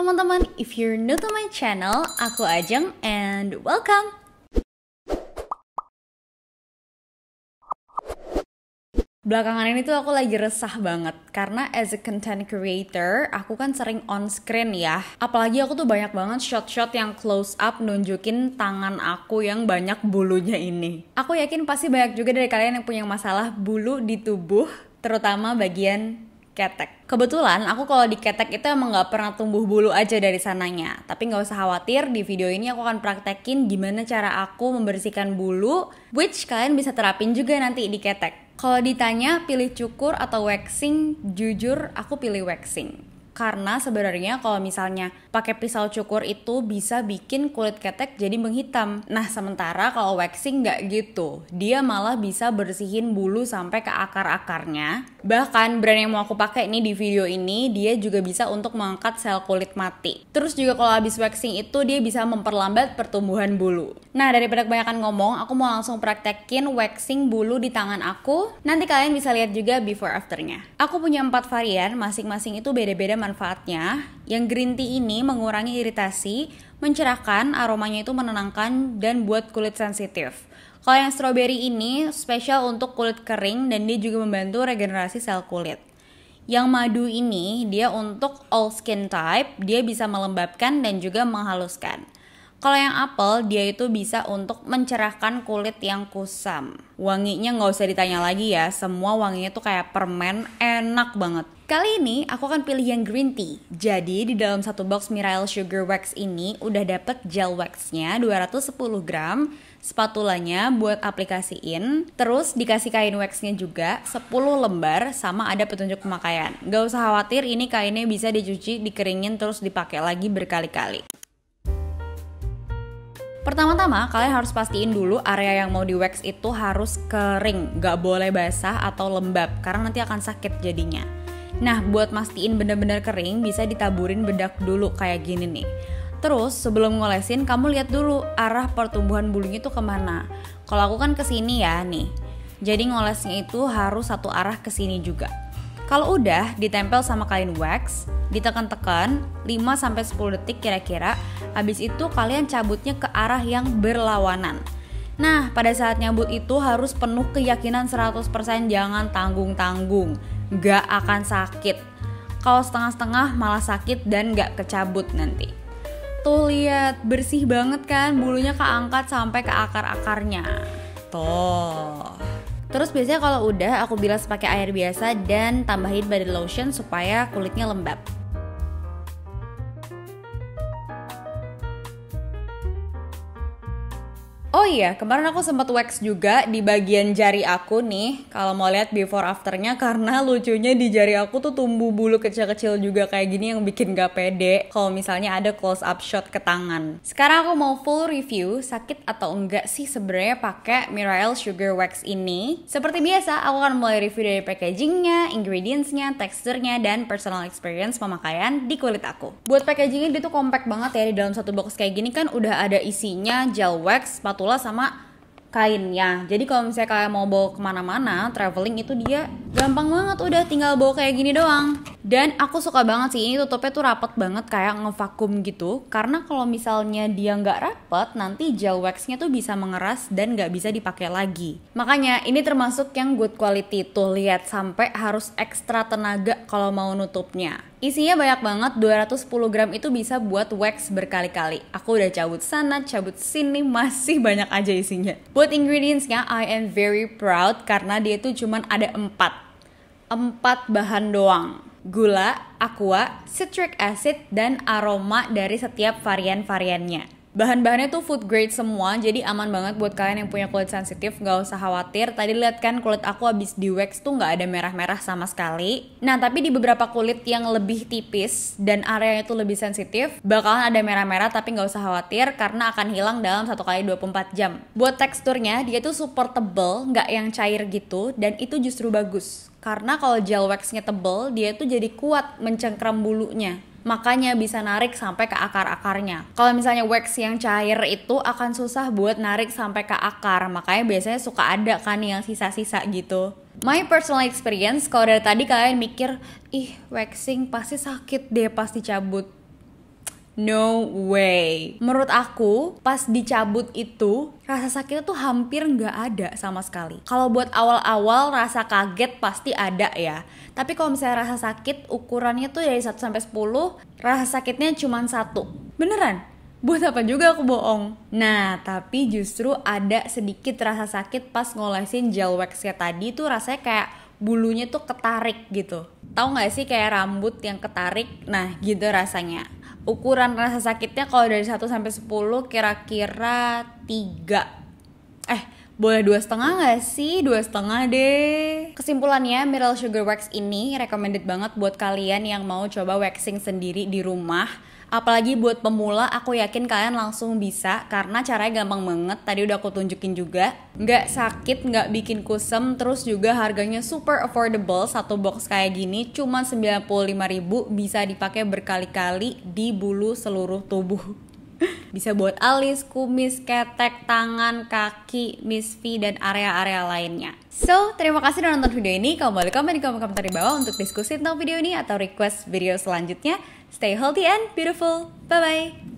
teman-teman, if you're new to my channel, aku Ajeng and welcome! Belakangan ini tuh aku lagi resah banget karena as a content creator aku kan sering on screen ya. Apalagi aku tuh banyak banget shot-shot yang close up nunjukin tangan aku yang banyak bulunya ini. Aku yakin pasti banyak juga dari kalian yang punya masalah bulu di tubuh, terutama bagian ketek. Kebetulan aku kalau di ketek itu emang gak pernah tumbuh bulu aja dari sananya. Tapi gak usah khawatir, di video ini aku akan praktekin gimana cara aku membersihkan bulu, which kalian bisa terapin juga nanti di ketek. Kalau ditanya pilih cukur atau waxing, jujur aku pilih waxing karena sebenarnya kalau misalnya pakai pisau cukur itu bisa bikin kulit ketek jadi menghitam. Nah, sementara kalau waxing nggak gitu, dia malah bisa bersihin bulu sampai ke akar-akarnya Bahkan brand yang mau aku pakai nih di video ini dia juga bisa untuk mengangkat sel kulit mati. Terus juga kalau habis waxing itu dia bisa memperlambat pertumbuhan bulu. Nah daripada kebanyakan ngomong, aku mau langsung praktekin waxing bulu di tangan aku. Nanti kalian bisa lihat juga before afternya. Aku punya empat varian, masing-masing itu beda-beda manfaatnya. Yang green tea ini mengurangi iritasi, mencerahkan, aromanya itu menenangkan, dan buat kulit sensitif. Kalau yang strawberry ini spesial untuk kulit kering dan dia juga membantu regenerasi sel kulit. Yang madu ini dia untuk all skin type, dia bisa melembabkan dan juga menghaluskan. Kalau yang apel dia itu bisa untuk mencerahkan kulit yang kusam. Wanginya nggak usah ditanya lagi ya, semua wanginya tuh kayak permen, enak banget. Kali ini aku akan pilih yang green tea. Jadi di dalam satu box Mirail Sugar Wax ini udah dapet gel waxnya 210 gram, spatulanya buat aplikasiin, terus dikasih kain waxnya juga 10 lembar sama ada petunjuk pemakaian. Gak usah khawatir ini kainnya bisa dicuci, dikeringin terus dipakai lagi berkali-kali. Pertama-tama kalian harus pastiin dulu area yang mau di wax itu harus kering, gak boleh basah atau lembab karena nanti akan sakit jadinya. Nah buat mastiin bener-bener kering bisa ditaburin bedak dulu kayak gini nih. Terus sebelum ngolesin kamu lihat dulu arah pertumbuhan bulunya itu kemana. Kalau aku kan kesini ya nih. Jadi ngolesnya itu harus satu arah kesini juga. Kalau udah, ditempel sama kain wax, ditekan-tekan 5-10 detik kira-kira, habis itu kalian cabutnya ke arah yang berlawanan. Nah, pada saat nyabut itu harus penuh keyakinan 100% jangan tanggung-tanggung, gak akan sakit. Kalau setengah-setengah malah sakit dan gak kecabut nanti. Tuh lihat, bersih banget kan bulunya keangkat sampai ke akar-akarnya. Tuh. Terus biasanya kalau udah aku bilas pakai air biasa dan tambahin body lotion supaya kulitnya lembab. Oh iya, kemarin aku sempat wax juga di bagian jari aku nih. Kalau mau lihat before afternya, karena lucunya di jari aku tuh tumbuh bulu kecil-kecil juga kayak gini yang bikin gak pede. Kalau misalnya ada close up shot ke tangan. Sekarang aku mau full review sakit atau enggak sih sebenarnya pakai Mirail Sugar Wax ini. Seperti biasa, aku akan mulai review dari packagingnya, ingredientsnya, teksturnya, dan personal experience pemakaian di kulit aku. Buat packagingnya dia tuh compact banget ya di dalam satu box kayak gini kan udah ada isinya gel wax, sepatu spatula sama kainnya. Jadi kalau misalnya kalian mau bawa kemana-mana, traveling itu dia gampang banget udah tinggal bawa kayak gini doang. Dan aku suka banget sih ini tutupnya tuh rapet banget kayak ngevakum gitu karena kalau misalnya dia nggak rapet nanti gel waxnya tuh bisa mengeras dan nggak bisa dipakai lagi. Makanya ini termasuk yang good quality tuh lihat sampai harus ekstra tenaga kalau mau nutupnya. Isinya banyak banget, 210 gram itu bisa buat wax berkali-kali. Aku udah cabut sana, cabut sini, masih banyak aja isinya. Buat ingredientsnya, I am very proud karena dia tuh cuman ada 4. 4 bahan doang gula, aqua, citric acid, dan aroma dari setiap varian-variannya. Bahan-bahannya tuh food grade semua, jadi aman banget buat kalian yang punya kulit sensitif, gak usah khawatir. Tadi lihat kan kulit aku abis di wax tuh gak ada merah-merah sama sekali. Nah tapi di beberapa kulit yang lebih tipis dan area itu lebih sensitif, bakalan ada merah-merah tapi gak usah khawatir karena akan hilang dalam satu kali 24 jam. Buat teksturnya, dia tuh super tebel, gak yang cair gitu, dan itu justru bagus. Karena kalau gel waxnya tebel, dia tuh jadi kuat mencengkram bulunya makanya bisa narik sampai ke akar-akarnya. Kalau misalnya wax yang cair itu akan susah buat narik sampai ke akar, makanya biasanya suka ada kan yang sisa-sisa gitu. My personal experience, kalau dari tadi kalian mikir, ih waxing pasti sakit deh pasti cabut. No way. Menurut aku, pas dicabut itu rasa sakitnya tuh hampir nggak ada sama sekali. Kalau buat awal-awal rasa kaget pasti ada ya. Tapi kalau misalnya rasa sakit ukurannya tuh dari 1 sampai 10, rasa sakitnya cuma satu. Beneran? Buat apa juga aku bohong? Nah, tapi justru ada sedikit rasa sakit pas ngolesin gel waxnya tadi tuh rasanya kayak bulunya tuh ketarik gitu. Tahu nggak sih kayak rambut yang ketarik? Nah, gitu rasanya ukuran rasa sakitnya kalau dari 1 sampai 10 kira-kira 3 eh boleh dua setengah gak sih dua setengah deh kesimpulannya Miral Sugar Wax ini recommended banget buat kalian yang mau coba waxing sendiri di rumah Apalagi buat pemula, aku yakin kalian langsung bisa karena caranya gampang banget. Tadi udah aku tunjukin juga. Nggak sakit, nggak bikin kusem, terus juga harganya super affordable. Satu box kayak gini cuma 95.000 bisa dipakai berkali-kali di bulu seluruh tubuh. Bisa buat alis, kumis, ketek, tangan, kaki, misfi, dan area-area lainnya. So, terima kasih sudah nonton video ini. Kamu boleh komen di kolom komentar di bawah untuk diskusi tentang video ini atau request video selanjutnya. Stay healthy and beautiful. Bye-bye.